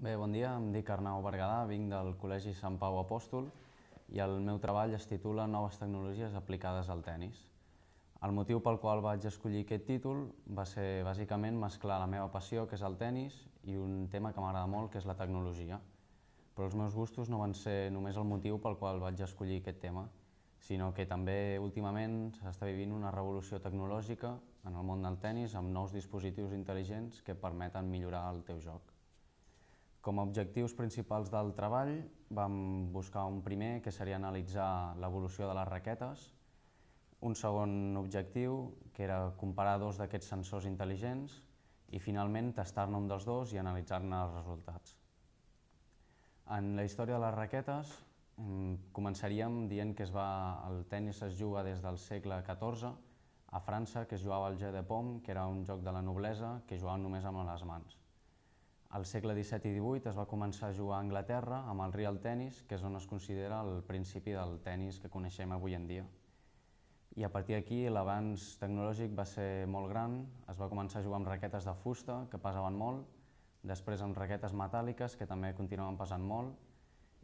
Bé, bon dia, em dic Arnau Berguedà, vinc del Col·legi Sant Pau Apòstol i el meu treball es titula Noves tecnologies aplicades al tennis. El motiu pel qual vaig escollir aquest títol va ser bàsicament mesclar la meva passió, que és el tennis, i un tema que m'agrada molt, que és la tecnologia. Però els meus gustos no van ser només el motiu pel qual vaig escollir aquest tema, sinó que també últimament s'està vivint una revolució tecnològica en el món del tennis amb nous dispositius intel·ligents que permeten millorar el teu joc. Com a objectius principals del treball vam buscar un primer, que seria analitzar l'evolució de les raquetes, un segon objectiu, que era comparar dos d'aquests sensors intel·ligents i finalment tastar-ne un dels dos i analitzar-ne els resultats. En la història de les raquetes començaríem dient que es va, el tennis es juga des del segle XIV a França, que es jugava al jeu de pom, que era un joc de la noblesa que jugaven només amb les mans. Al segle XVII i XVIII es va començar a jugar a Anglaterra amb el real tennis, que és on es considera el principi del tennis que coneixem avui en dia. I a partir d'aquí l'avanç tecnològic va ser molt gran, es va començar a jugar amb raquetes de fusta, que pesaven molt, després amb raquetes metàl·liques, que també continuaven pesant molt,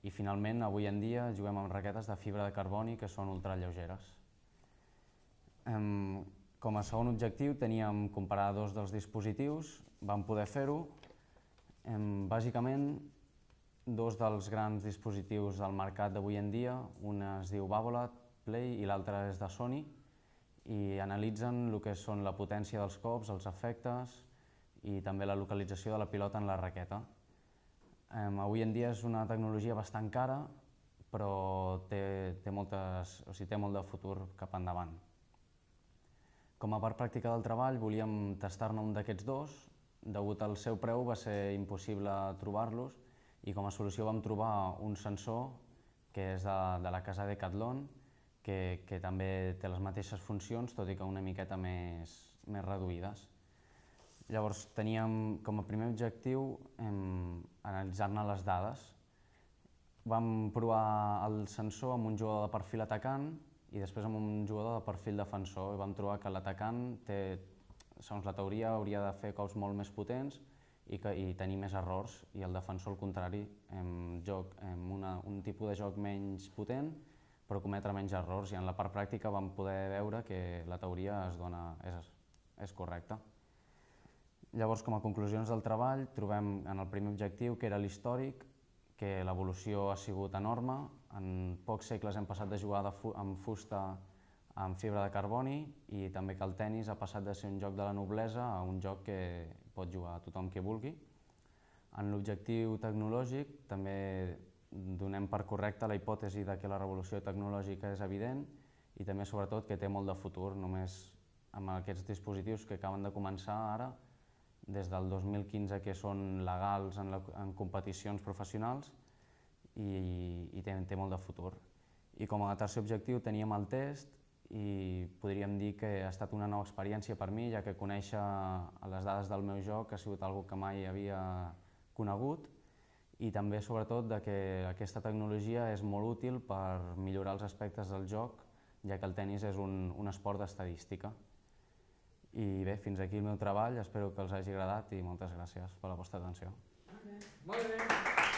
i finalment avui en dia juguem amb raquetes de fibra de carboni que són ultralleugeres. Com a segon objectiu teníem comparar dos dels dispositius, vam poder fer-ho, Bàsicament, dos dels grans dispositius del mercat d'avui en dia, un es diu Babolat Play i l'altre és de Sony, i analitzen el que són la potència dels cops, els efectes i també la localització de la pilota en la raqueta. avui en dia és una tecnologia bastant cara, però té, té, moltes, o sigui, té molt de futur cap endavant. Com a part pràctica del treball, volíem tastar-ne un d'aquests dos, degut al seu preu va ser impossible trobar-los i com a solució vam trobar un sensor que és de, de la casa de Catlon, que, que també té les mateixes funcions, tot i que una miqueta més, més reduïdes. Llavors teníem com a primer objectiu analitzar-ne les dades. Vam provar el sensor amb un jugador de perfil atacant i després amb un jugador de perfil defensor i vam trobar que l'atacant té segons la teoria, hauria de fer cops molt més potents i, que, i tenir més errors, i el defensor, al contrari, en joc, en una, un tipus de joc menys potent, però cometre menys errors, i en la part pràctica vam poder veure que la teoria es dona, és, és correcta. Llavors, com a conclusions del treball, trobem en el primer objectiu, que era l'històric, que l'evolució ha sigut enorme. En pocs segles hem passat de jugar de fu amb fusta amb fibra de carboni i també que el tennis ha passat de ser un joc de la noblesa a un joc que pot jugar tothom que vulgui. En l'objectiu tecnològic també donem per correcta la hipòtesi de que la revolució tecnològica és evident i també sobretot que té molt de futur, només amb aquests dispositius que acaben de començar ara, des del 2015 que són legals en, la, en competicions professionals i, i té, té molt de futur. I com a tercer objectiu teníem el test, i podríem dir que ha estat una nova experiència per mi, ja que conèixer les dades del meu joc ha sigut algo que mai havia conegut i també sobretot de que aquesta tecnologia és molt útil per millorar els aspectes del joc, ja que el tennis és un, un esport d'estadística. I bé, fins aquí el meu treball, espero que els hagi agradat i moltes gràcies per la vostra atenció. Molt bé. Molt bé.